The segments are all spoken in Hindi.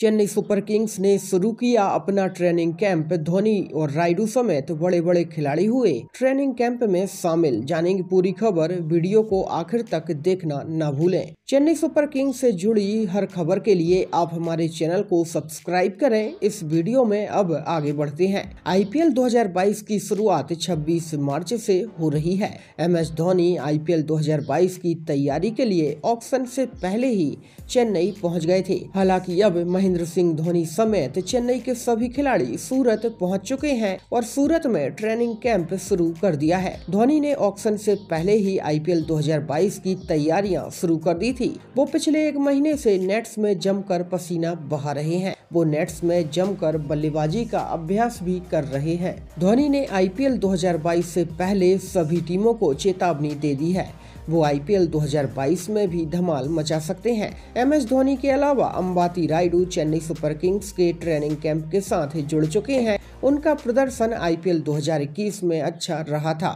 चेन्नई सुपर किंग्स ने शुरू किया अपना ट्रेनिंग कैंप धोनी और रायडू समेत बड़े बड़े खिलाड़ी हुए ट्रेनिंग कैंप में शामिल जानेंगे पूरी खबर वीडियो को आखिर तक देखना न भूलें चेन्नई सुपर किंग्स से जुड़ी हर खबर के लिए आप हमारे चैनल को सब्सक्राइब करें इस वीडियो में अब आगे बढ़ते हैं आईपीएल 2022 की शुरुआत 26 मार्च से हो रही है एम एस धोनी आईपीएल 2022 की तैयारी के लिए ऑक्शन से पहले ही चेन्नई पहुंच गए थे हालांकि अब महेंद्र महेंद्र सिंह धोनी समेत चेन्नई के सभी खिलाड़ी सूरत पहुंच चुके हैं और सूरत में ट्रेनिंग कैंप शुरू कर दिया है धोनी ने ऑक्शन से पहले ही आईपीएल 2022 की तैयारियां शुरू कर दी थी वो पिछले एक महीने से नेट्स में जमकर पसीना बहा रहे हैं वो नेट्स में जमकर बल्लेबाजी का अभ्यास भी कर रहे हैं धोनी ने आईपीएल 2022 से पहले सभी टीमों को चेतावनी दे दी है वो आईपीएल 2022 में भी धमाल मचा सकते हैं एमएस धोनी के अलावा अंबाती रायडू चेन्नई सुपर किंग्स के ट्रेनिंग कैंप के साथ जुड़ चुके हैं उनका प्रदर्शन आईपीएल 2021 में अच्छा रहा था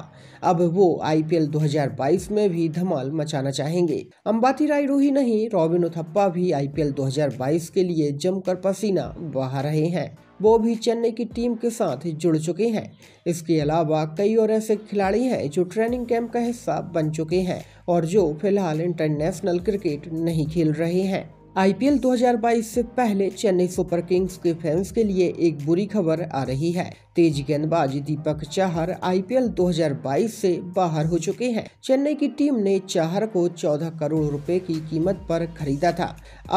अब वो आईपीएल 2022 में भी धमाल मचाना चाहेंगे अंबाती रायडू ही नहीं रॉबिन उथप्पा भी आईपीएल 2022 के लिए जमकर पसीना बहा रहे हैं वो भी चेन्नई की टीम के साथ जुड़ चुके हैं इसके अलावा कई और ऐसे खिलाड़ी हैं जो ट्रेनिंग कैंप का हिस्सा बन चुके हैं और जो फिलहाल इंटरनेशनल क्रिकेट नहीं खेल रहे हैं आईपीएल 2022 से पहले चेन्नई सुपर किंग्स के फैंस के लिए एक बुरी खबर आ रही है तेज गेंदबाज दीपक चाहर आईपीएल 2022 से बाहर हो चुके हैं चेन्नई की टीम ने चाहर को 14 करोड़ रुपए की कीमत पर खरीदा था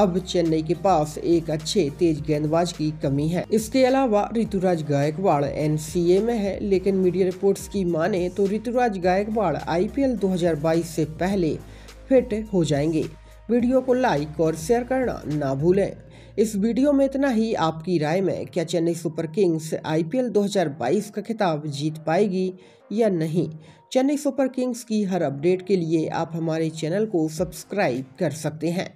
अब चेन्नई के पास एक अच्छे तेज गेंदबाज की कमी है इसके अलावा ऋतुराज गायकवाड़ एन में है लेकिन मीडिया रिपोर्ट की माने तो ऋतुराज गायकवाड़ आईपीएल 2022 से पहले फिट हो जाएंगे वीडियो को लाइक और शेयर करना ना भूलें इस वीडियो में इतना ही आपकी राय में क्या चेन्नई सुपर किंग्स आईपीएल 2022 का खिताब जीत पाएगी या नहीं चेन्नई सुपर किंग्स की हर अपडेट के लिए आप हमारे चैनल को सब्सक्राइब कर सकते हैं